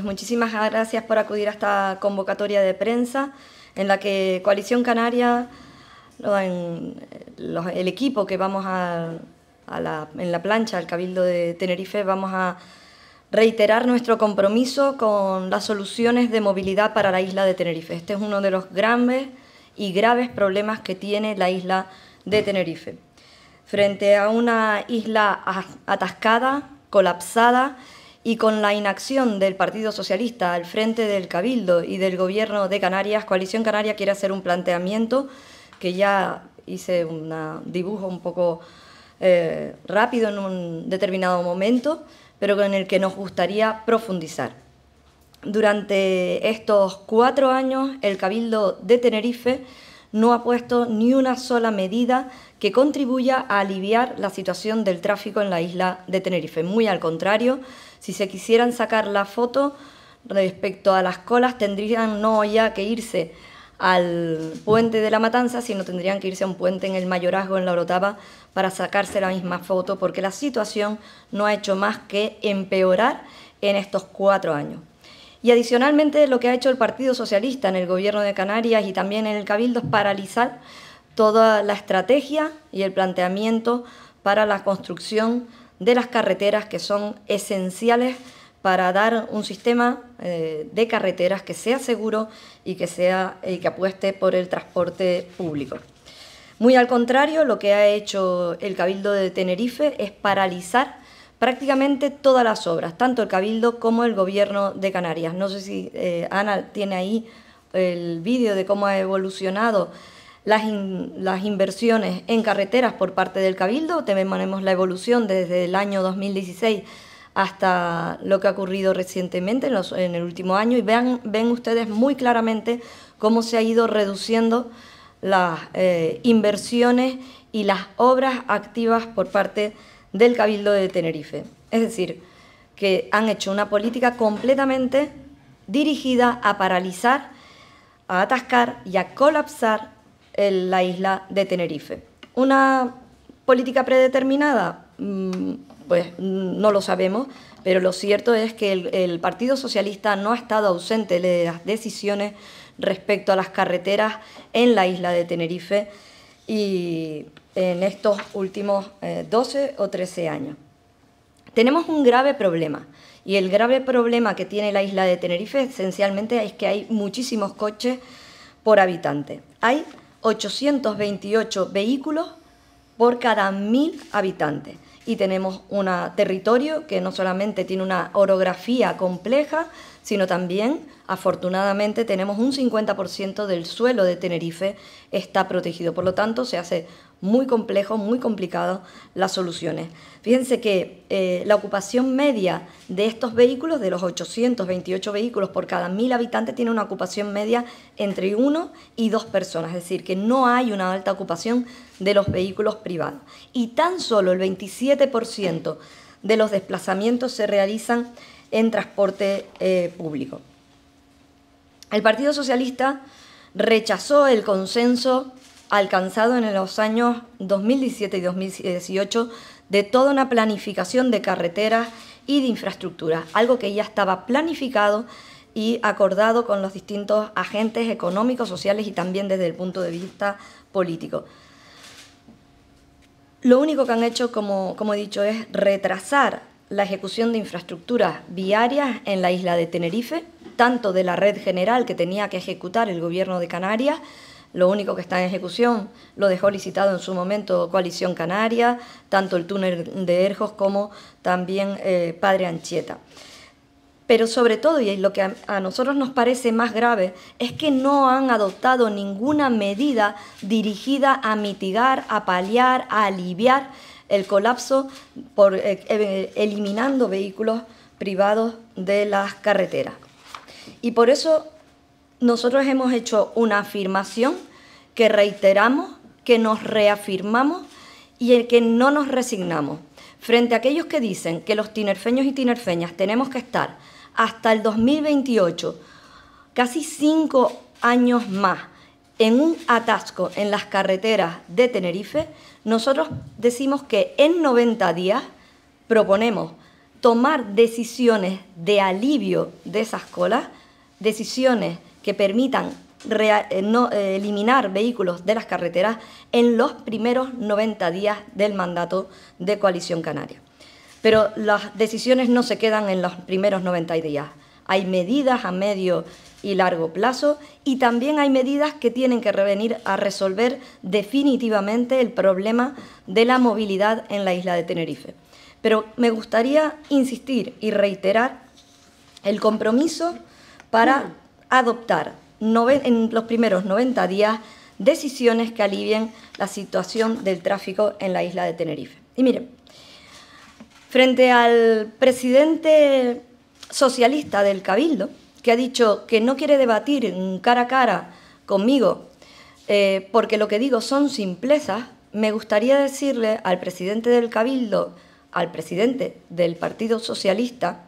Pues muchísimas gracias por acudir a esta convocatoria de prensa en la que Coalición Canaria, el equipo que vamos a, la, en la plancha el Cabildo de Tenerife, vamos a reiterar nuestro compromiso con las soluciones de movilidad para la isla de Tenerife. Este es uno de los grandes y graves problemas que tiene la isla de Tenerife. Frente a una isla atascada, colapsada, y con la inacción del Partido Socialista al frente del Cabildo y del Gobierno de Canarias, Coalición Canaria quiere hacer un planteamiento que ya hice un dibujo un poco eh, rápido en un determinado momento, pero con el que nos gustaría profundizar. Durante estos cuatro años, el Cabildo de Tenerife no ha puesto ni una sola medida que contribuya a aliviar la situación del tráfico en la isla de Tenerife. Muy al contrario, si se quisieran sacar la foto respecto a las colas, tendrían no ya que irse al puente de la Matanza, sino tendrían que irse a un puente en el Mayorazgo, en la Orotava, para sacarse la misma foto, porque la situación no ha hecho más que empeorar en estos cuatro años. Y adicionalmente lo que ha hecho el Partido Socialista en el Gobierno de Canarias y también en el Cabildo es paralizar toda la estrategia y el planteamiento para la construcción de las carreteras que son esenciales para dar un sistema eh, de carreteras que sea seguro y que, sea, que apueste por el transporte público. Muy al contrario, lo que ha hecho el Cabildo de Tenerife es paralizar prácticamente todas las obras, tanto el Cabildo como el Gobierno de Canarias. No sé si eh, Ana tiene ahí el vídeo de cómo ha evolucionado las, inversiones en carreteras por parte del Cabildo, tenemos la evolución desde el año 2016 hasta lo que ha ocurrido recientemente en, el último año y ven ustedes muy claramente cómo se ha ido reduciendo las eh, inversiones y las obras activas por parte del Cabildo de Tenerife. Es decir, que han hecho una política completamente dirigida a paralizar, a atascar y a colapsar en la isla de Tenerife. Una política predeterminada, mm, pues no lo sabemos, pero lo cierto es que el, Partido Socialista no ha estado ausente de las decisiones respecto a las carreteras en la isla de Tenerife y en estos últimos 12 eh, o 13 años. Tenemos un grave problema y el grave problema que tiene la isla de Tenerife esencialmente es que hay muchísimos coches por habitante. Hay 828 vehículos por cada mil habitantes. Y tenemos un territorio que no solamente tiene una orografía compleja, sino también, afortunadamente, tenemos un 50% del suelo de Tenerife está protegido. Por lo tanto, se hace muy complejo, muy complicado las soluciones. Fíjense que eh, la ocupación media de estos vehículos, de los 828 vehículos por cada mil habitantes, tiene una ocupación media entre uno y dos personas, es decir, que no hay una alta ocupación de los vehículos privados. Y tan solo el 27% de los desplazamientos se realizan en transporte eh, público. El Partido Socialista rechazó el consenso alcanzado en los años 2017 y 2018 de toda una planificación de carreteras y de infraestructuras... algo que ya estaba planificado y acordado con los distintos agentes económicos, sociales y también desde el punto de vista político. Lo único que han hecho, como, como he dicho, es retrasar la ejecución de infraestructuras viarias en la isla de Tenerife, tanto de la red general que tenía que ejecutar el gobierno de Canarias, lo único que está en ejecución lo dejó licitado en su momento Coalición Canaria, tanto el túnel de Erjos como también eh, Padre Anchieta. Pero sobre todo, y lo que a, nosotros nos parece más grave, es que no han adoptado ninguna medida dirigida a mitigar, a paliar, a aliviar el colapso por eh, eh, eliminando vehículos privados de las carreteras. Y por eso nosotros hemos hecho una afirmación que reiteramos, que nos reafirmamos y el que no nos resignamos. Frente a aquellos que dicen que los tinerfeños y tinerfeñas tenemos que estar hasta el 2028, casi cinco años más, en un atasco en las carreteras de Tenerife, nosotros decimos que en 90 días proponemos tomar decisiones de alivio de esas colas, decisiones que permitan eh, no, eh, eliminar vehículos de las carreteras en los primeros 90 días del mandato de coalición canaria. Pero las decisiones no se quedan en los primeros 90 días. Hay medidas a medio y largo plazo y también hay medidas que tienen que revenir a resolver definitivamente el problema de la movilidad en la isla de Tenerife. Pero me gustaría insistir y reiterar el compromiso para mm adoptar en los primeros 90 días decisiones que alivien la situación del tráfico en la isla de Tenerife. Y miren, frente al presidente socialista del Cabildo, que ha dicho que no quiere debatir cara a cara conmigo eh, porque lo que digo son simplezas, me gustaría decirle al presidente del Cabildo, al presidente del Partido Socialista,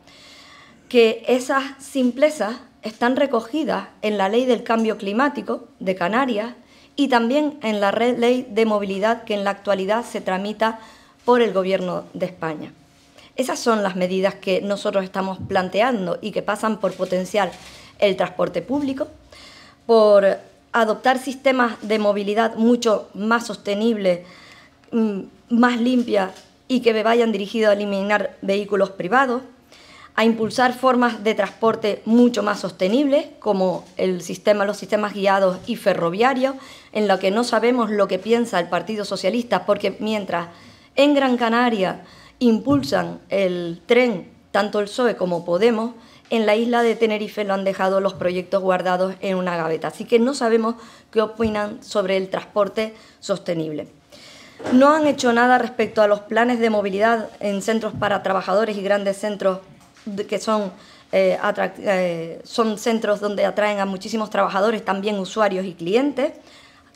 que esas simplezas están recogidas en la Ley del Cambio Climático de Canarias y también en la Ley de Movilidad que en la actualidad se tramita por el Gobierno de España. Esas son las medidas que nosotros estamos planteando y que pasan por potenciar el transporte público, por adoptar sistemas de movilidad mucho más sostenibles, mm, más limpias y que vayan dirigidos a eliminar vehículos privados, a impulsar formas de transporte mucho más sostenibles, como el sistema, los sistemas guiados y ferroviarios, en lo que no sabemos lo que piensa el Partido Socialista, porque mientras en Gran Canaria impulsan el tren, tanto el PSOE como Podemos, en la isla de Tenerife lo han dejado los proyectos guardados en una gaveta. Así que no sabemos qué opinan sobre el transporte sostenible. No han hecho nada respecto a los planes de movilidad en centros para trabajadores y grandes centros que eh, eh, son, centros donde atraen a muchísimos trabajadores, también usuarios y clientes.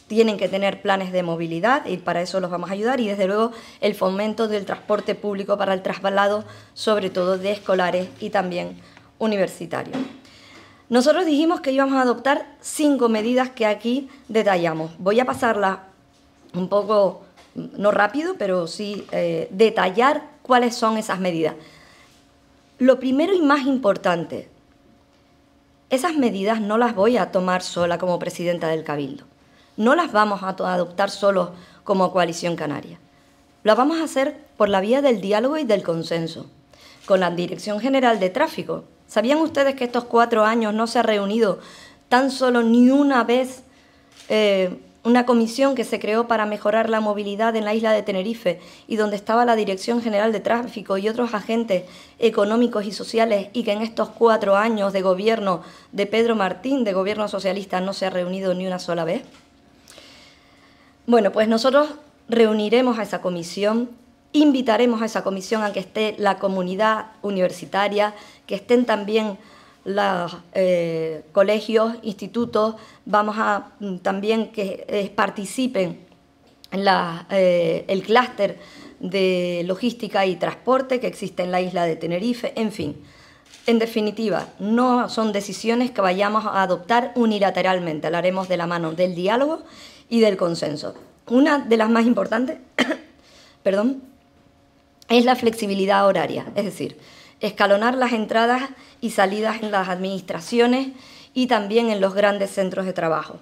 Tienen que tener planes de movilidad y para eso los vamos a ayudar. Y desde luego el fomento del transporte público para el trasbalado sobre todo de escolares y también universitarios. Nosotros dijimos que íbamos a adoptar cinco medidas que aquí detallamos. Voy a pasarlas un poco, no rápido, pero sí eh, detallar cuáles son esas medidas. Lo primero y más importante, esas medidas no las voy a tomar sola como presidenta del Cabildo. No las vamos a adoptar solos como coalición canaria. las vamos a hacer por la vía del diálogo y del consenso, con la Dirección General de Tráfico. ¿Sabían ustedes que estos cuatro años no se ha reunido tan solo ni una vez eh, una comisión que se creó para mejorar la movilidad en la isla de Tenerife y donde estaba la Dirección General de Tráfico y otros agentes económicos y sociales y que en estos cuatro años de gobierno de Pedro Martín, de gobierno socialista, no se ha reunido ni una sola vez. Bueno, pues nosotros reuniremos a esa comisión, invitaremos a esa comisión a que esté la comunidad universitaria, que estén también los eh, colegios, institutos, vamos a mm, también que eh, participen eh, el clúster de logística y transporte que existe en la isla de Tenerife, en fin. En definitiva, no son decisiones que vayamos a adoptar unilateralmente, Hablaremos haremos de la mano del diálogo y del consenso. Una de las más importantes, perdón, es la flexibilidad horaria, es decir, escalonar las entradas y salidas en las administraciones y también en los grandes centros de trabajo.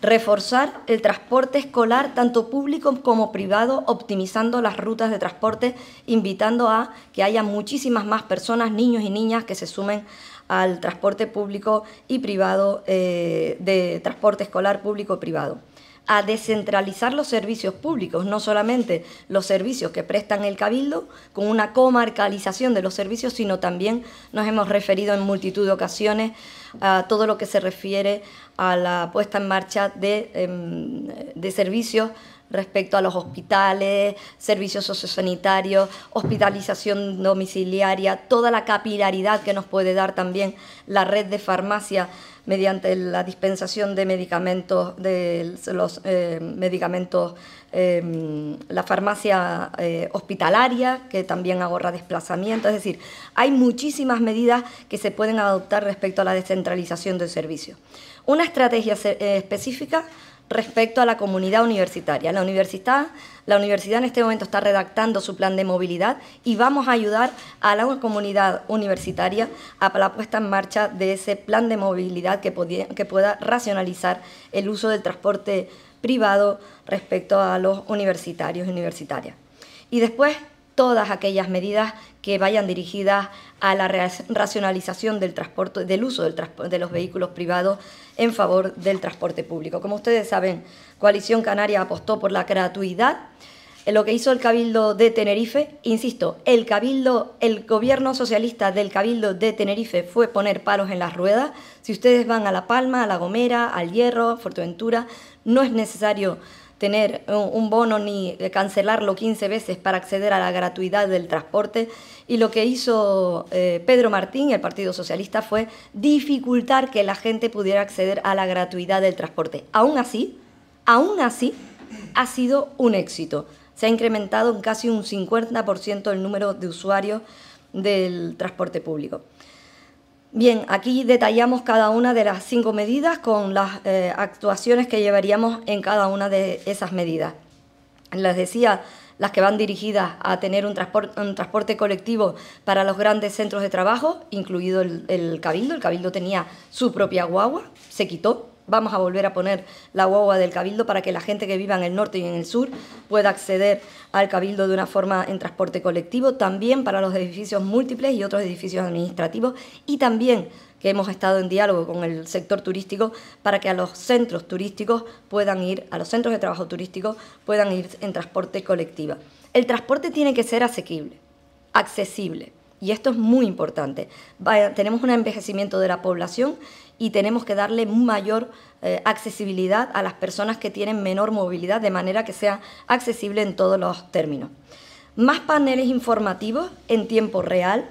Reforzar el transporte escolar, tanto público como privado, optimizando las rutas de transporte, invitando a que haya muchísimas más personas, niños y niñas, que se sumen al transporte público y privado, eh, de transporte escolar público y privado a descentralizar los servicios públicos, no solamente los servicios que prestan el Cabildo, con una comarcalización de los servicios, sino también nos hemos referido en multitud de ocasiones a todo lo que se refiere a la puesta en marcha de, em, servicios respecto a los hospitales, servicios sociosanitarios, hospitalización domiciliaria, toda la capilaridad que nos puede dar también la red de farmacia mediante la dispensación de medicamentos, de los eh, medicamentos, em, la farmacia eh, hospitalaria, que también ahorra desplazamiento. Es decir, hay muchísimas medidas que se pueden adoptar respecto a la descentralización del servicio. Una estrategia eh, específica respecto a la comunidad universitaria. La universidad, la universidad en este momento está redactando su plan de movilidad y vamos a ayudar a la comunidad universitaria a la puesta en marcha de ese plan de movilidad que, que pueda racionalizar el uso del transporte privado respecto a los universitarios y universitarias. Y después, todas aquellas medidas que vayan dirigidas a la racionalización del transporte, del uso de los vehículos privados en favor del transporte público. Como ustedes saben, Coalición Canaria apostó por la gratuidad. Eh, lo que hizo el Cabildo de Tenerife, insisto, el Cabildo, el gobierno socialista del Cabildo de Tenerife fue poner palos en las ruedas. Si ustedes van a La Palma, a La Gomera, al Hierro, a Fuerteventura, no es necesario tener un bono ni cancelarlo 15 veces para acceder a la gratuidad del transporte. Y lo que hizo eh, Pedro Martín, el Partido Socialista, fue dificultar que la gente pudiera acceder a la gratuidad del transporte. Aún así, aún así, ha sido un éxito. Se ha incrementado en casi un 50% el número de usuarios del transporte público. Bien, aquí detallamos cada una de las cinco medidas con las eh, actuaciones que llevaríamos en cada una de esas medidas. Les decía, las que van dirigidas a tener un transporte, transporte colectivo para los grandes centros de trabajo, incluido el Cabildo. El Cabildo tenía su propia guagua, se quitó vamos a volver a poner la guagua del Cabildo para que la gente que viva en el norte y en el sur pueda acceder al Cabildo de una forma en transporte colectivo, también para los edificios múltiples y otros edificios administrativos y también que hemos estado en diálogo con el sector turístico para que a los centros turísticos puedan ir, a los centros de trabajo turístico puedan ir en transporte colectivo. El transporte tiene que ser asequible, accesible y esto es muy importante. tenemos un envejecimiento de la población y tenemos que darle mayor eh, accesibilidad a las personas que tienen menor movilidad, de manera que sea accesible en todos los términos. Más paneles informativos en tiempo real,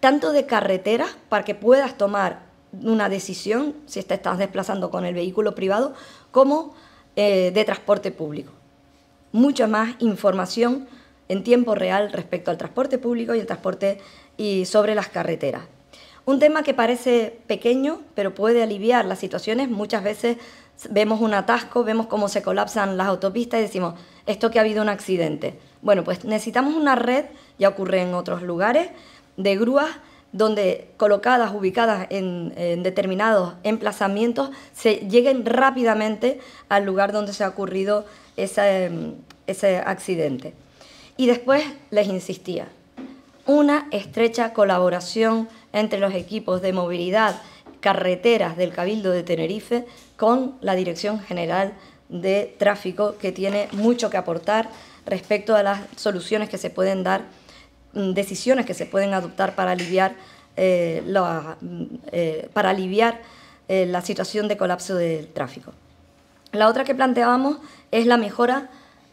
tanto de carreteras para que puedas tomar una decisión si te estás desplazando con el vehículo privado, como eh, de transporte público. Mucha más información en tiempo real respecto al transporte público y el transporte y sobre las carreteras. Un tema que parece pequeño, pero puede aliviar las situaciones. Muchas veces vemos un atasco, vemos cómo se colapsan las autopistas y decimos, esto que ha habido un accidente. Bueno, pues necesitamos una red, ya ocurre en otros lugares, de grúas donde colocadas, ubicadas en, determinados emplazamientos, se lleguen rápidamente al lugar donde se ha ocurrido ese, ese accidente. Y después les insistía, una estrecha colaboración entre los equipos de movilidad carreteras del Cabildo de Tenerife con la Dirección General de Tráfico, que tiene mucho que aportar respecto a las soluciones que se pueden dar, mm, decisiones que se pueden adoptar para aliviar, eh, mm, eh, para aliviar eh, la situación de colapso del tráfico. La otra que planteábamos es la mejora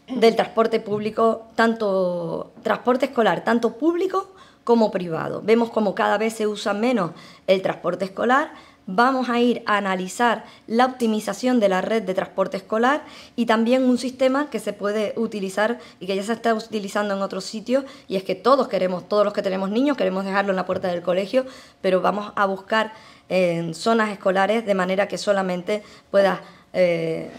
del transporte público, tanto transporte escolar, tanto público como privado. Vemos como cada vez se usa menos el transporte escolar. Vamos a ir a analizar la optimización de la red de transporte escolar y también un sistema que se puede utilizar y que ya se está utilizando en otros sitios y es que todos queremos, todos los que tenemos niños queremos dejarlo en la puerta del colegio, pero vamos a buscar en zonas escolares de manera que solamente pueda eh,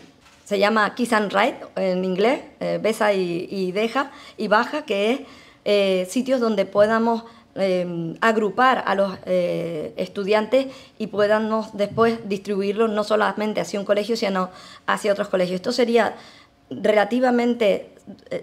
se llama Kiss and Ride en inglés, eh, besa y, deja y baja, que es eh, sitios donde podamos eh, agrupar a los eh, estudiantes y podamos después distribuirlos no solamente hacia un colegio, sino hacia otros colegios. Esto sería relativamente,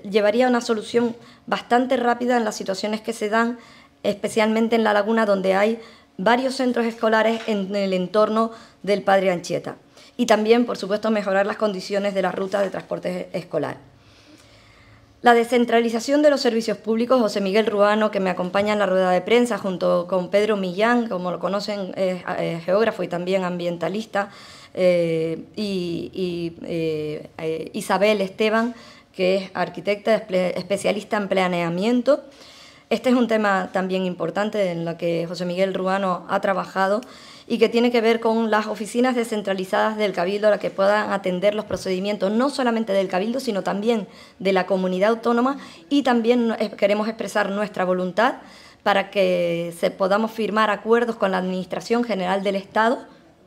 llevaría a una solución bastante rápida en las situaciones que se dan, especialmente en La Laguna, donde hay varios centros escolares en el entorno del Padre Anchieta. Y también, por supuesto, mejorar las condiciones de la rutas de transporte escolar. La descentralización de los servicios públicos, José Miguel Ruano, que me acompaña en la rueda de prensa, junto con Pedro Millán, como lo conocen, es eh, geógrafo y también ambientalista, eh, y, eh, Isabel Esteban, que es arquitecta, especialista en planeamiento. Este es un tema también importante en lo que José Miguel Ruano ha trabajado y que tiene que ver con las oficinas descentralizadas del Cabildo, a las que puedan atender los procedimientos no solamente del Cabildo, sino también de la comunidad autónoma y también eh, queremos expresar nuestra voluntad para que se podamos firmar acuerdos con la Administración General del Estado,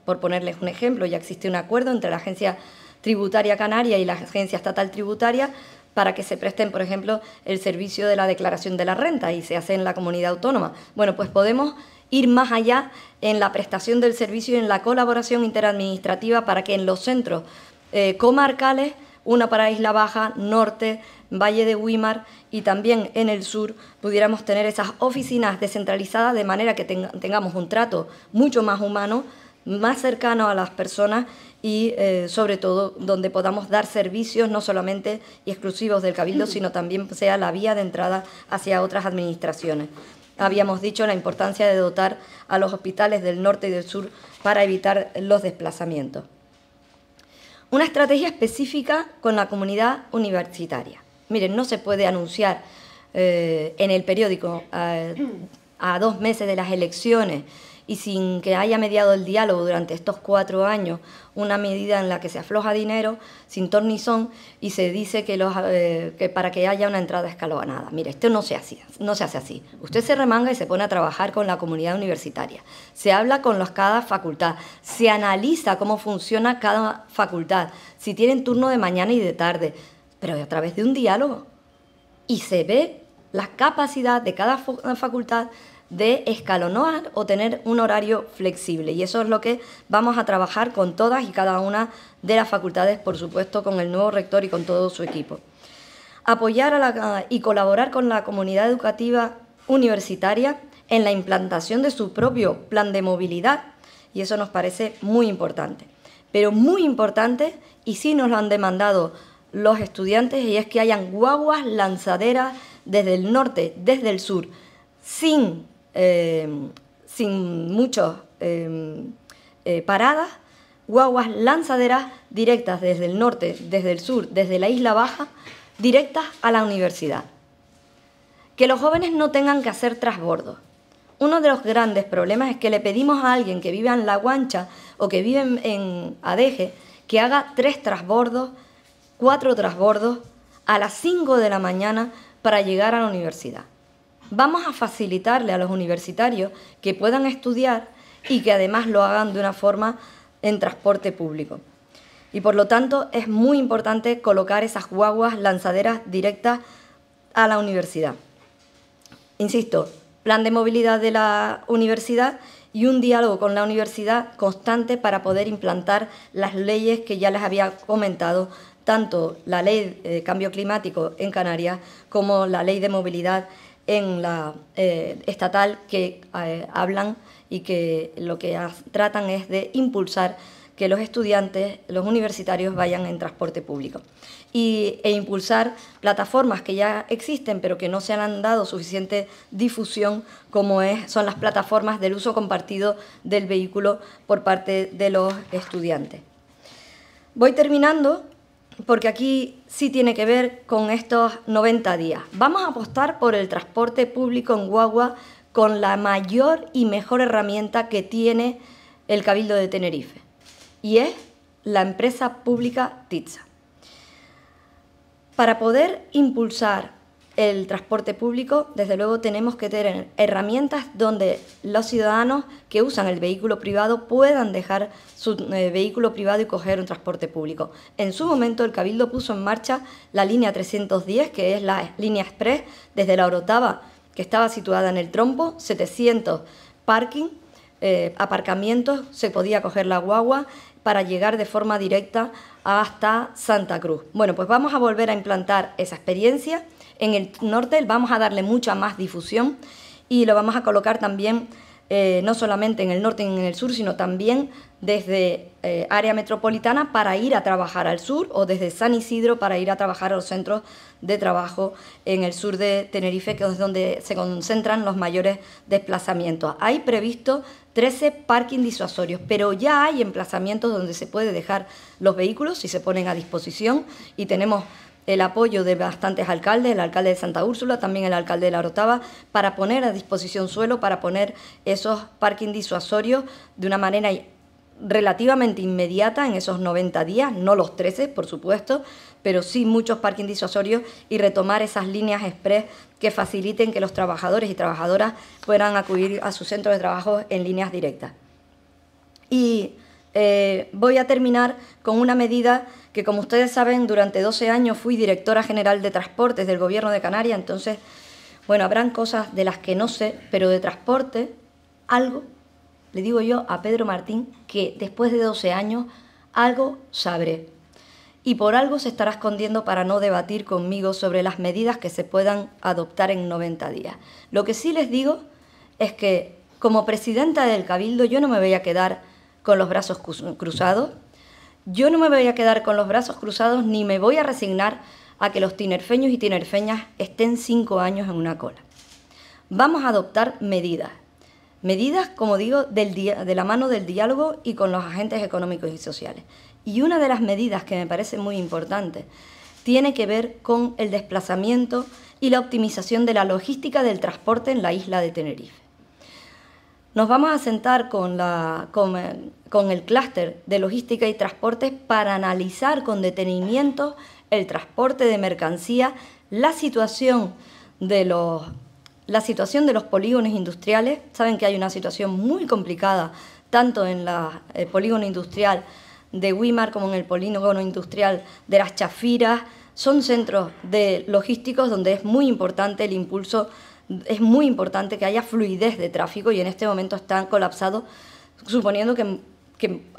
por ponerles un ejemplo, ya existe un acuerdo entre la Agencia Tributaria Canaria y la Agencia Estatal Tributaria para que se presten, por ejemplo, el servicio de la declaración de la renta y se hace en la comunidad autónoma. Bueno, pues podemos ir más allá en la prestación del servicio y en la colaboración interadministrativa para que en los centros eh, comarcales, una para Isla Baja, Norte, Valle de Huimar y también en el sur pudiéramos tener esas oficinas descentralizadas de manera que tengamos un trato mucho más humano, más cercano a las personas y eh, sobre todo donde podamos dar servicios no solamente exclusivos del Cabildo, mm. sino también sea la vía de entrada hacia otras administraciones habíamos dicho la importancia de dotar a los hospitales del norte y del sur para evitar los desplazamientos. Una estrategia específica con la comunidad universitaria. Miren, no se puede anunciar eh, en el periódico eh, a dos meses de las elecciones y sin que haya mediado el diálogo durante estos cuatro años una medida en la que se afloja dinero sin tornizón, y se dice que, los, eh, que para que haya una entrada escalonada. Mire, esto no se, hace, no se hace así. Usted se remanga y se pone a trabajar con la comunidad universitaria. Se habla con los, cada facultad, se analiza cómo funciona cada facultad, si tienen turno de mañana y de tarde, pero a través de un diálogo. Y se ve la capacidad de cada facultad de escalonar o tener un horario flexible. Y eso es lo que vamos a trabajar con todas y cada una de las facultades, por supuesto, con el nuevo rector y con todo su equipo. Apoyar a la, y colaborar con la comunidad educativa universitaria en la implantación de su propio plan de movilidad, y eso nos parece muy importante. Pero muy importante, y sí nos lo han demandado los estudiantes, y es que hayan guaguas lanzaderas desde el norte, desde el sur, sin Em, sin muchas em, eh, paradas, guaguas lanzaderas directas desde el norte, desde el sur, desde la isla baja, directas a la universidad. Que los jóvenes no tengan que hacer trasbordos. Uno de los grandes problemas es que le pedimos a alguien que vive en La Guancha o que vive en, Adeje que haga tres trasbordos, cuatro trasbordos a las cinco de la mañana para llegar a la universidad vamos a facilitarle a los universitarios que puedan estudiar y que además lo hagan de una forma en transporte público. Y por lo tanto es muy importante colocar esas guaguas lanzaderas directas a la universidad. Insisto, plan de movilidad de la universidad y un diálogo con la universidad constante para poder implantar las leyes que ya les había comentado, tanto la ley de cambio climático en Canarias como la ley de movilidad en la eh, estatal que eh, hablan y que lo que tratan es de impulsar que los estudiantes, los universitarios vayan en transporte público e impulsar plataformas que ya existen pero que no se han dado suficiente difusión como es, son las plataformas del uso compartido del vehículo por parte de los estudiantes. Voy terminando porque aquí sí tiene que ver con estos 90 días. Vamos a apostar por el transporte público en Guagua con la mayor y mejor herramienta que tiene el Cabildo de Tenerife, y es la empresa pública TITSA. Para poder impulsar el transporte público, desde luego tenemos que tener herramientas donde los ciudadanos que usan el vehículo privado puedan dejar su eh, vehículo privado y coger un transporte público. En su momento el Cabildo puso en marcha la línea 310, que es la línea express desde la Orotava, que estaba situada en el Trompo, 700 parking, eh, aparcamientos, se podía coger la guagua para llegar de forma directa hasta Santa Cruz. Bueno, pues vamos a volver a implantar esa experiencia. En el norte vamos a darle mucha más difusión y lo vamos a colocar también eh, no solamente en el norte y en el sur, sino también desde eh, área metropolitana para ir a trabajar al sur o desde San Isidro para ir a trabajar a los centros de trabajo en el sur de Tenerife, que es donde se concentran los mayores desplazamientos. Hay previsto 13 parking disuasorios, pero ya hay emplazamientos donde se puede dejar los vehículos si se ponen a disposición y tenemos el apoyo de bastantes alcaldes, el alcalde de Santa Úrsula, también el alcalde de La Rotava, para poner a disposición suelo, para poner esos parking disuasorios de una manera relativamente inmediata en esos 90 días, no los 13, por supuesto, pero sí muchos parking disuasorios y retomar esas líneas express que faciliten que los trabajadores y trabajadoras puedan acudir a sus centros de trabajo en líneas directas. Y eh, voy a terminar con una medida que, como ustedes saben, durante 12 años fui directora general de transportes del Gobierno de Canarias, entonces, bueno, habrán cosas de las que no sé, pero de transporte, algo, le digo yo a Pedro Martín, que después de 12 años, algo sabré. Y por algo se estará escondiendo para no debatir conmigo sobre las medidas que se puedan adoptar en 90 días. Lo que sí les digo es que, como presidenta del Cabildo, yo no me voy a quedar con los brazos cruzados? Yo no me voy a quedar con los brazos cruzados ni me voy a resignar a que los tinerfeños y tinerfeñas estén cinco años en una cola. Vamos a adoptar medidas. Medidas, como digo, de la mano del diálogo y con los agentes económicos y sociales. Y una de las medidas que me parece muy importante tiene que ver con el desplazamiento y la optimización de la logística del transporte en la isla de Tenerife. Nos vamos a sentar con, la, eh, con, el clúster de logística y transportes para analizar con detenimiento el transporte de mercancías, la situación de los, la situación de los polígonos industriales. Saben que hay una situación muy complicada tanto en el polígono industrial de Wimar como en el polígono industrial de las Chafiras. Son centros de logísticos donde es muy importante el impulso es muy importante que haya fluidez de tráfico y en este momento están colapsados, suponiendo que,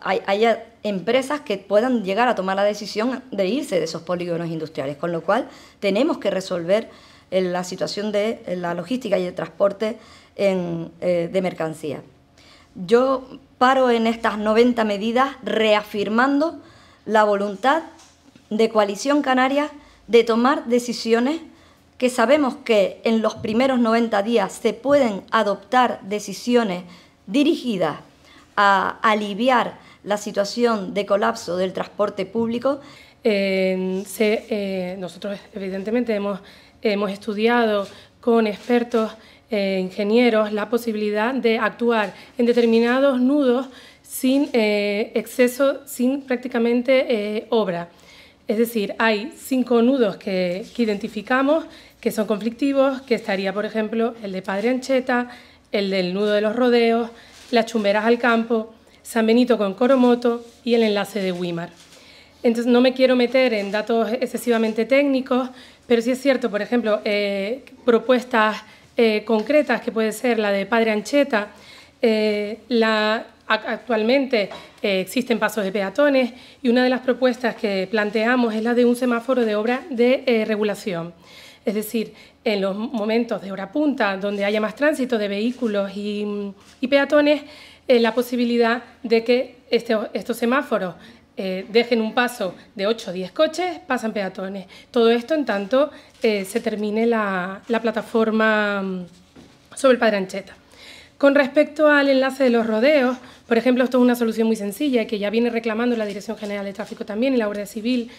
haya empresas que puedan llegar a tomar la decisión de irse de esos polígonos industriales, con lo cual tenemos que resolver eh, la situación de eh, la logística y el transporte eh, de mercancía. Yo paro en estas 90 medidas reafirmando la voluntad de Coalición Canaria de tomar decisiones que sabemos que en los primeros 90 días se pueden adoptar decisiones dirigidas a aliviar la situación de colapso del transporte público. Eh, nosotros evidentemente hemos, hemos estudiado con expertos eh, ingenieros la posibilidad de actuar en determinados nudos sin eh, exceso, sin prácticamente obra. Es decir, hay cinco nudos que, que identificamos que son conflictivos, que estaría, por ejemplo, el de Padre Ancheta, el del Nudo de los Rodeos, las Chumberas al Campo, San Benito con Coromoto y el enlace de Wimar. Entonces, no me quiero meter en datos excesivamente técnicos, pero sí es cierto, por ejemplo, eh, propuestas eh, concretas que puede ser la de Padre Ancheta, eh, la, actualmente existen pasos de peatones y una de las propuestas que planteamos es la de un semáforo de obra de regulación. Es decir, en los momentos de hora punta, donde haya más tránsito de vehículos y, peatones, eh, la posibilidad de que este, estos semáforos eh, dejen un paso de 8 o 10 coches, pasan peatones. Todo esto en tanto eh, se termine la, plataforma mm, sobre el Padre Ancheta. Con respecto al enlace de los rodeos, por ejemplo, esto es una solución muy sencilla que ya viene reclamando la Dirección General de Tráfico también y la Guardia Civil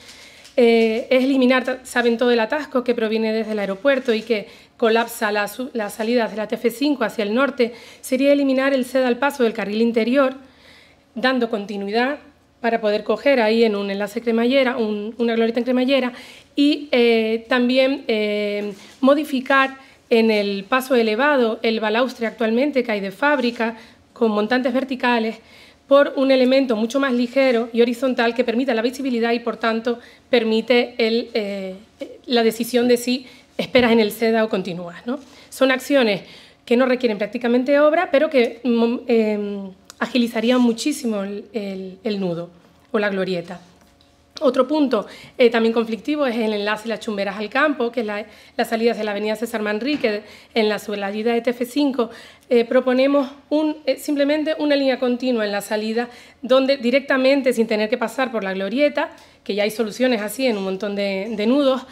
eh, es eliminar, saben todo el atasco que proviene desde el aeropuerto y que colapsa las, salidas de la TF5 hacia el norte, sería eliminar el seda al paso del carril interior, dando continuidad para poder coger ahí en un enlace cremallera, una glorieta en cremallera, y eh, también eh, modificar en el paso elevado el balaustre actualmente que hay de fábrica con montantes verticales por un elemento mucho más ligero y horizontal que permita la visibilidad y, por tanto, permite eh, la decisión de si esperas en el SEDA o continúas. Son acciones que no requieren prácticamente obra, pero que mm, eh, agilizarían muchísimo el nudo o la glorieta. Otro punto eh, también conflictivo es el enlace Las Chumberas al campo, que es la, salida de la avenida César Manrique en la salida de TF5. Eh, proponemos eh, simplemente una línea continua en la salida, donde directamente, sin tener que pasar por la glorieta, que ya hay soluciones así en un montón de, nudos,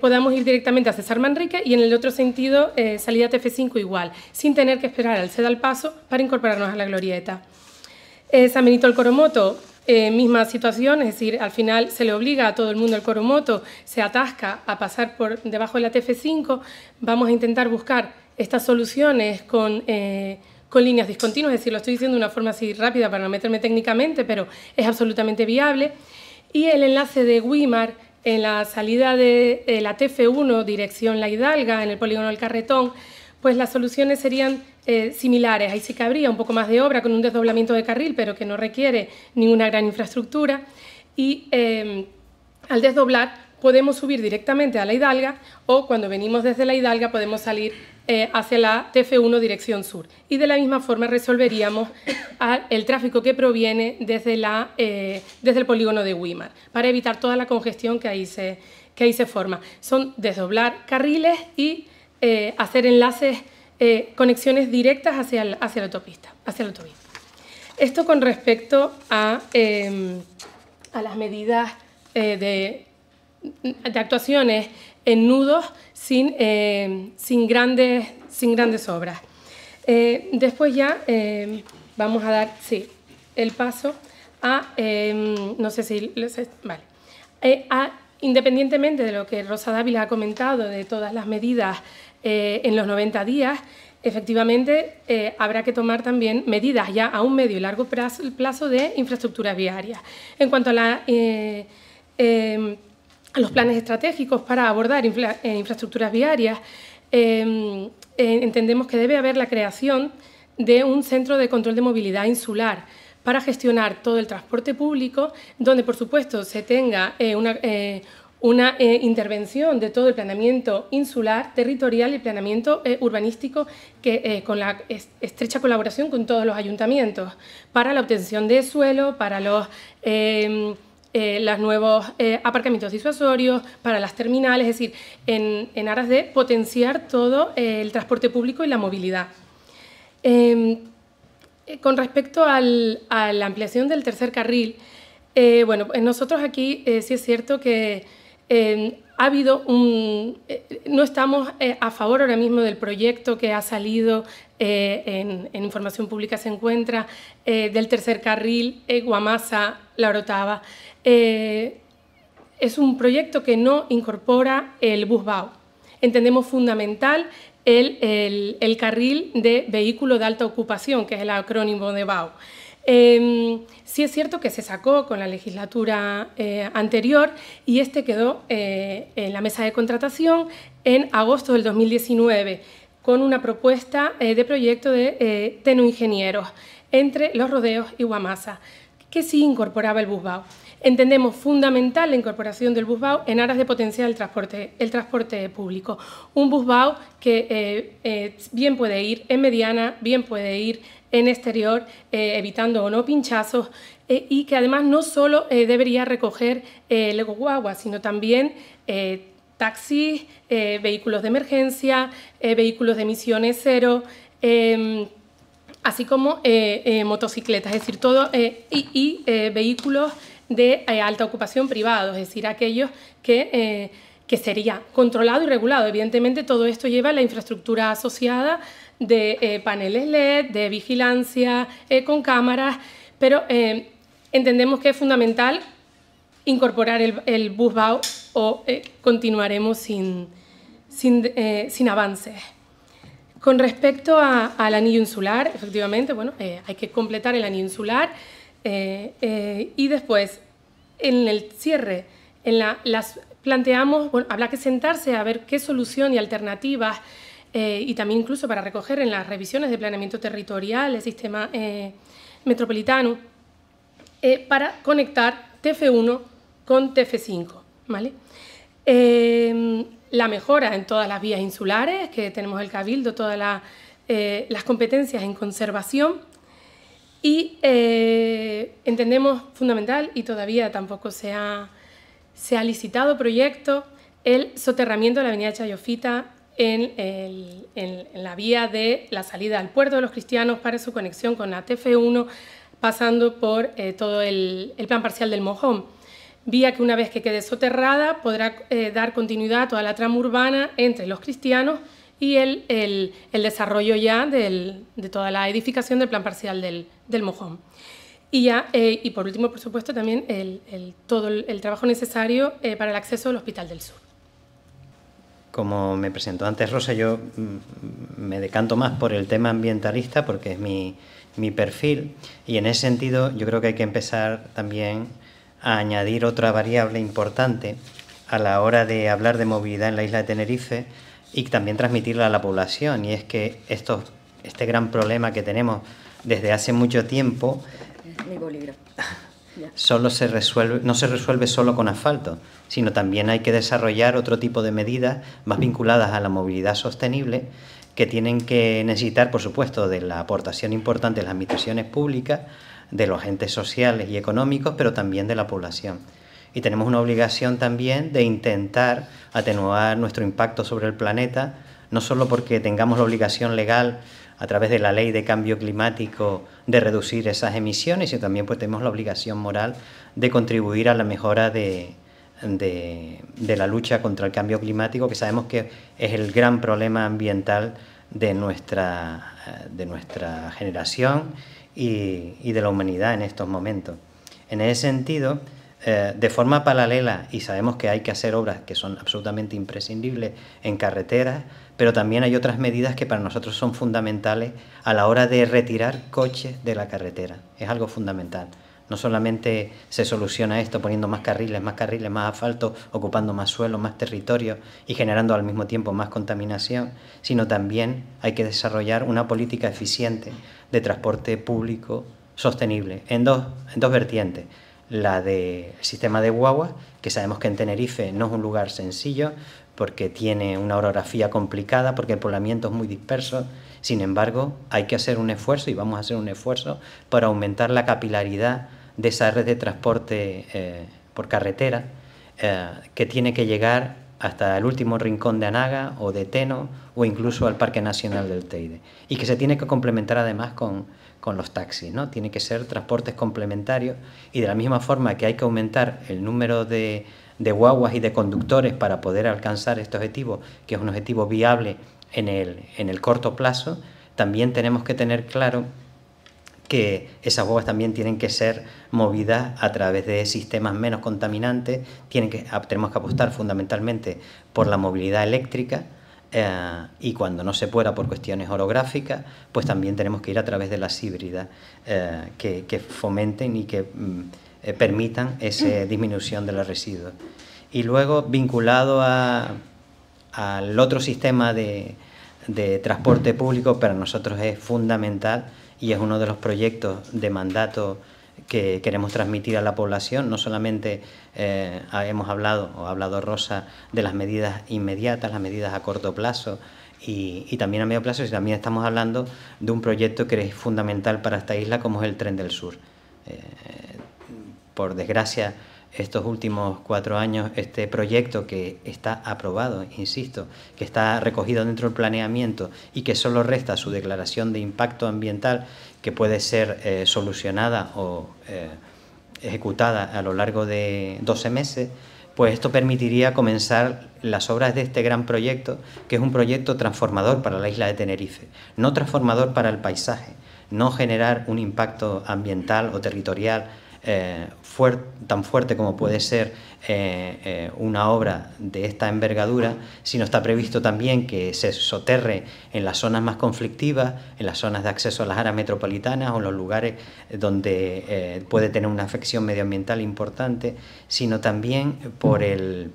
podamos ir directamente a César Manrique y en el otro sentido salida TF5 igual, sin tener que esperar al CED al paso para incorporarnos a la glorieta. San Benito el Coromoto eh, misma situación, es decir, al final se le obliga a todo el mundo el Coromoto, se atasca a pasar por debajo de la TF5, vamos a intentar buscar estas soluciones con, eh, con líneas discontinuas, es decir, lo estoy diciendo de una forma así rápida para no meterme técnicamente, pero es absolutamente viable. Y el enlace de Wimar en la salida de, eh, la TF1, dirección La Hidalga, en el polígono del Carretón, pues las soluciones serían eh, similares. Ahí sí cabría un poco más de obra con un desdoblamiento de carril, pero que no requiere ninguna gran infraestructura. Y eh, al desdoblar podemos subir directamente a la Hidalga o cuando venimos desde la Hidalga podemos salir eh, hacia la TF1 dirección sur. Y de la misma forma resolveríamos el tráfico que proviene desde, la, desde el polígono de Wimar para evitar toda la congestión que ahí se, que ahí se forma. Son desdoblar carriles y hacer enlaces eh, conexiones directas hacia, hacia, la autopista, hacia la autopista. Esto con respecto a, em, a las medidas eh, de, actuaciones en nudos sin, em, sin, grandes, sin grandes obras. Eh, después ya em, vamos a dar el paso a, no sé si, vale, a independientemente de lo que Rosa Dávila ha comentado, de todas las medidas eh, en los 90 días, efectivamente eh, habrá que tomar también medidas ya a un medio y largo plazo, de infraestructuras viarias. En cuanto a, eh, los planes estratégicos para abordar infraestructuras viarias, entendemos que debe haber la creación de un centro de control de movilidad insular para gestionar todo el transporte público, donde por supuesto se tenga una una eh, intervención de todo el planeamiento insular, territorial y el planeamiento eh, urbanístico que, eh, con la estrecha colaboración con todos los ayuntamientos para la obtención de suelo, para los... Em, los nuevos aparcamientos disuasorios, para las terminales, es decir, en, aras de potenciar todo el transporte público y la movilidad. Em, con respecto a la ampliación del tercer carril, bueno, nosotros aquí sí es cierto que Em, ha habido eh, no estamos eh, a favor ahora mismo del proyecto que ha salido eh, en, Información Pública se encuentra, del tercer carril, Guamasa, La Orotava. es un proyecto que no incorpora el bus BAU. Entendemos fundamental el, carril de vehículo de alta ocupación, que es el acrónimo de BAU. Eh, sí es cierto que se sacó con la legislatura eh, anterior y este quedó eh, en la mesa de contratación en agosto del 2019 con una propuesta eh, de proyecto de Tenu Ingenieros entre Los Rodeos y Guamasa, que sí incorporaba el Busbao. Entendemos fundamental la incorporación del Busbao en aras de potenciar el transporte, el transporte público. Un Busbao que bien puede ir en mediana, bien puede ir en exterior, eh, evitando o no pinchazos, eh, y que además no solo eh, debería recoger el guagua sino también taxis, vehículos de emergencia, vehículos de emisiones cero, em, así como motocicletas, es decir, todo, y, vehículos de alta ocupación privados, es decir, aquellos que que sería controlado y regulado. Evidentemente, todo esto lleva a la infraestructura asociada, de eh, paneles LED, de vigilancia eh, con cámaras, pero eh, entendemos que es fundamental incorporar el, bus BAU o continuaremos sin, sin, avances. Con respecto al anillo insular, efectivamente, bueno, hay que completar el anillo insular y después en el cierre, en la, las planteamos, bueno, habrá que sentarse a ver qué solución y alternativas eh, y también incluso para recoger en las revisiones de planeamiento territorial, el sistema eh, metropolitano, eh, para conectar TF1 con TF5. la mejora en todas las vías insulares, que tenemos el cabildo, todas las competencias en conservación. Y entendemos fundamental, y todavía tampoco se ha, se ha licitado proyecto, el soterramiento de la avenida Chayofita en, la vía de la salida al puerto de los cristianos para su conexión con la tf 1 pasando por eh, todo el, plan parcial del Mojón. Vía que una vez que quede soterrada podrá eh, dar continuidad a toda la trama urbana entre los cristianos y el, el, desarrollo ya de toda la edificación del plan parcial del, Mojón. Y, ya, eh, y por último, por supuesto, también el, todo el, trabajo necesario para el acceso al Hospital del Sur como me presentó antes Rosa, yo mm, me decanto más por el tema ambientalista porque es mi, perfil y en ese sentido yo creo que hay que empezar también a añadir otra variable importante a la hora de hablar de movilidad en la isla de Tenerife y también transmitirla a la población y es que esto, este gran problema que tenemos desde hace mucho tiempo solo se resuelve, no se resuelve solo con asfalto, sino también hay que desarrollar otro tipo de medidas más vinculadas a la movilidad sostenible que tienen que necesitar, por supuesto, de la aportación importante de las administraciones públicas, de los agentes sociales y económicos, pero también de la población. Y tenemos una obligación también de intentar atenuar nuestro impacto sobre el planeta, no solo porque tengamos la obligación legal a través de la ley de cambio climático de reducir esas emisiones y también pues tenemos la obligación moral de contribuir a la mejora de, la lucha contra el cambio climático, que sabemos que es el gran problema ambiental de nuestra, generación y, de la humanidad en estos momentos. En ese sentido, eh, de forma paralela, y sabemos que hay que hacer obras que son absolutamente imprescindibles en carreteras, pero también hay otras medidas que para nosotros son fundamentales a la hora de retirar coches de la carretera. Es algo fundamental. No solamente se soluciona esto poniendo más carriles, más carriles, más asfalto, ocupando más suelo, más territorio y generando al mismo tiempo más contaminación, sino también hay que desarrollar una política eficiente de transporte público sostenible en dos, vertientes la del sistema de guagua, que sabemos que en Tenerife no es un lugar sencillo, porque tiene una orografía complicada, porque el poblamiento es muy disperso. Sin embargo, hay que hacer un esfuerzo y vamos a hacer un esfuerzo para aumentar la capilaridad de esa red de transporte eh, por carretera eh, que tiene que llegar hasta el último rincón de Anaga o de Teno o incluso al Parque Nacional del Teide. Y que se tiene que complementar además con, con los taxis, ¿no? Tiene que ser transportes complementarios y de la misma forma que hay que aumentar el número de de guaguas y de conductores para poder alcanzar este objetivo, que es un objetivo viable en el, en el corto plazo, también tenemos que tener claro que esas guaguas también tienen que ser movidas a través de sistemas menos contaminantes, tienen que, ah, tenemos que apostar fundamentalmente por la movilidad eléctrica, eh, y cuando no se pueda por cuestiones orográficas, pues también tenemos que ir a través de las híbridas eh, que, fomenten y que mm, eh, permitan esa mm. disminución de los residuos. Y luego, vinculado al otro sistema de, transporte público, para nosotros es fundamental y es uno de los proyectos de mandato que queremos transmitir a la población. No solamente eh, hemos hablado, o ha hablado Rosa, de las medidas inmediatas, las medidas a corto plazo y, también a medio plazo, sino también estamos hablando de un proyecto que es fundamental para esta isla, como es el Tren del Sur. Eh, por desgracia, estos últimos cuatro años este proyecto que está aprobado, insisto, que está recogido dentro del planeamiento y que solo resta su declaración de impacto ambiental que puede ser eh, solucionada o eh, ejecutada a lo largo de 12 meses, pues esto permitiría comenzar las obras de este gran proyecto, que es un proyecto transformador para la isla de Tenerife, no transformador para el paisaje, no generar un impacto ambiental o territorial eh, tan fuerte como puede ser eh, eh, una obra de esta envergadura, sino está previsto también que se soterre en las zonas más conflictivas, en las zonas de acceso a las áreas metropolitanas o en los lugares donde puede tener una afección medioambiental importante, sino también por el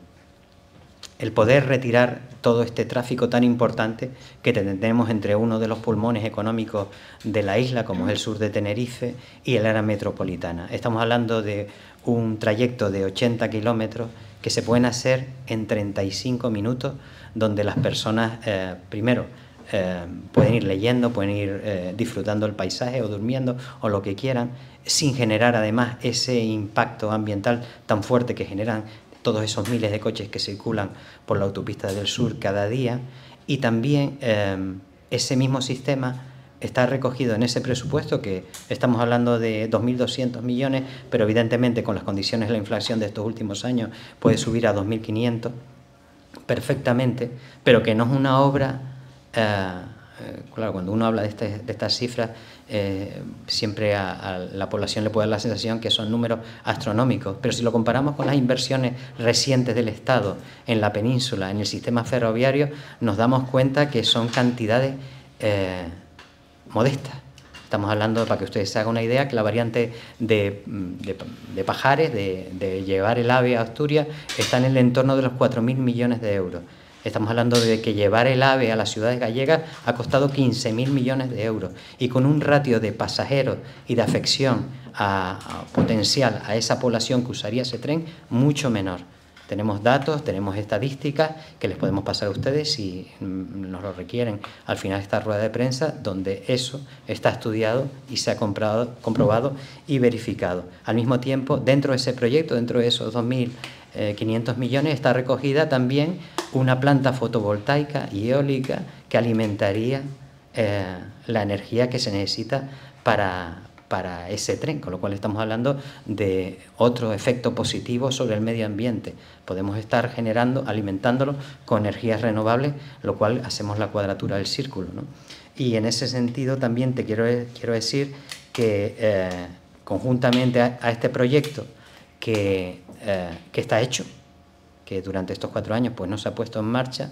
el poder retirar todo este tráfico tan importante que tenemos entre uno de los pulmones económicos de la isla, como es el sur de Tenerife, y el área metropolitana. Estamos hablando de un trayecto de 80 kilómetros que se pueden hacer en 35 minutos, donde las personas, eh, primero, eh, pueden ir leyendo, pueden ir eh, disfrutando el paisaje o durmiendo o lo que quieran, sin generar además ese impacto ambiental tan fuerte que generan todos esos miles de coches que circulan por la autopista del sur cada día y también em, ese mismo sistema está recogido en ese presupuesto que estamos hablando de 2.200 millones, pero evidentemente con las condiciones de la inflación de estos últimos años puede subir a 2.500 perfectamente, pero que no es una obra eh, eh, claro, cuando uno habla de, este, estas cifras, eh, siempre a, la población le puede dar la sensación que son números astronómicos, pero si lo comparamos con las inversiones recientes del Estado en la península, en el sistema ferroviario, nos damos cuenta que son cantidades eh, modestas. Estamos hablando, para que ustedes se hagan una idea, que la variante de, pajares, de, de llevar el ave a Asturias, está en el entorno de los 4.000 millones de euros. Estamos hablando de que llevar el AVE a las ciudades gallegas ha costado 15.000 millones de euros y con un ratio de pasajeros y de afección potencial a esa población que usaría ese tren mucho menor. Tenemos datos, tenemos estadísticas que les podemos pasar a ustedes si mm, nos lo requieren al final de esta rueda de prensa, donde eso está estudiado y se ha comprobado y verificado. Al mismo tiempo, dentro de ese proyecto, dentro de esos 2.500 eh, millones, está recogida también una planta fotovoltaica y eólica que alimentaría eh, la energía que se necesita para, ese tren, con lo cual estamos hablando de otro efecto positivo sobre el medio ambiente. Podemos estar generando, alimentándolo con energías renovables, lo cual hacemos la cuadratura del círculo. Y en ese sentido también te quiero, quiero decir que eh, conjuntamente a, este proyecto que, eh, que está hecho, que durante estos cuatro años pues, no se ha puesto en marcha,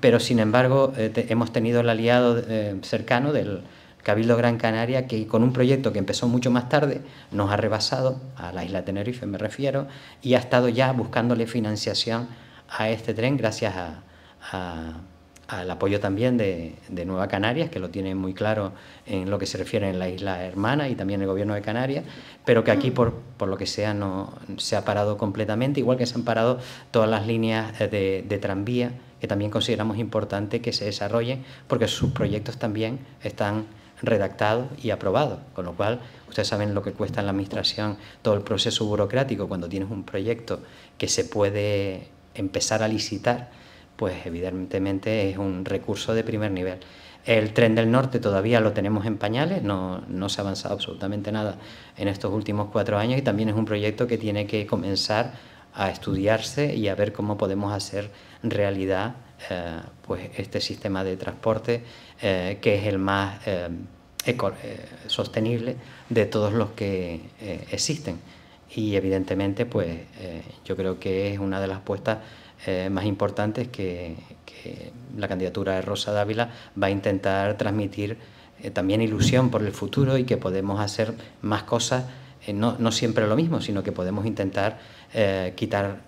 pero sin embargo eh, hemos tenido el aliado eh, cercano del Cabildo Gran Canaria que con un proyecto que empezó mucho más tarde nos ha rebasado, a la isla Tenerife me refiero, y ha estado ya buscándole financiación a este tren gracias a al apoyo también de, Nueva Canarias, que lo tiene muy claro en lo que se refiere en la isla hermana y también el gobierno de Canarias, pero que aquí, mm. por, por lo que sea, no se ha parado completamente, igual que se han parado todas las líneas de, de tranvía, que también consideramos importante que se desarrollen, porque sus proyectos también están redactados y aprobados, con lo cual ustedes saben lo que cuesta en la administración todo el proceso burocrático cuando tienes un proyecto que se puede empezar a licitar pues evidentemente es un recurso de primer nivel. El tren del norte todavía lo tenemos en pañales, no, no, se ha avanzado absolutamente nada en estos últimos cuatro años y también es un proyecto que tiene que comenzar a estudiarse y a ver cómo podemos hacer realidad eh, pues este sistema de transporte eh, que es el más eh, sostenible de todos los que existen. Y evidentemente pues yo creo que es una de las puestas eh, más importantes que, que, la candidatura de Rosa Dávila va a intentar transmitir eh, también ilusión por el futuro y que podemos hacer más cosas, eh, no, siempre lo mismo, sino que podemos intentar quitar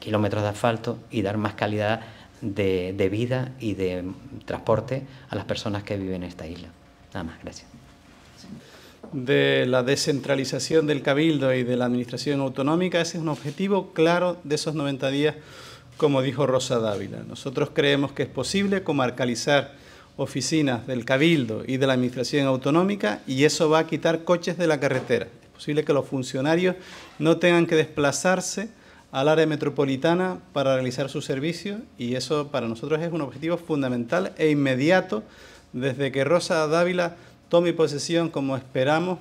kilómetros de asfalto y dar más calidad de, de vida y de transporte a las personas que viven en esta isla. Nada más, gracias de la descentralización del cabildo y de la administración autonómica, ese es un objetivo claro de esos 90 días, como dijo Rosa Dávila. Nosotros creemos que es posible comarcalizar oficinas del cabildo y de la administración autonómica y eso va a quitar coches de la carretera. Es posible que los funcionarios no tengan que desplazarse al área metropolitana para realizar su servicio y eso para nosotros es un objetivo fundamental e inmediato desde que Rosa Dávila tome posesión, como esperamos,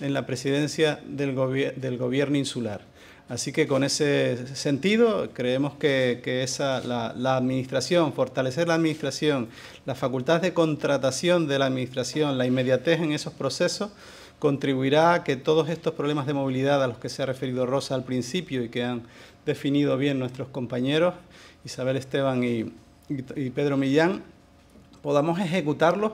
en la presidencia del, gobierno insular. Así que con ese sentido creemos que, la, administración, fortalecer la administración, las facultades de contratación de la administración, la inmediatez en esos procesos, contribuirá a que todos estos problemas de movilidad a los que se ha referido Rosa al principio y que han definido bien nuestros compañeros Isabel Esteban y Pedro Millán, podamos ejecutarlos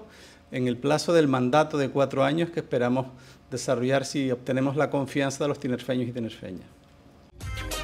en el plazo del mandato de cuatro años que esperamos desarrollar si obtenemos la confianza de los tinerfeños y tinerfeñas.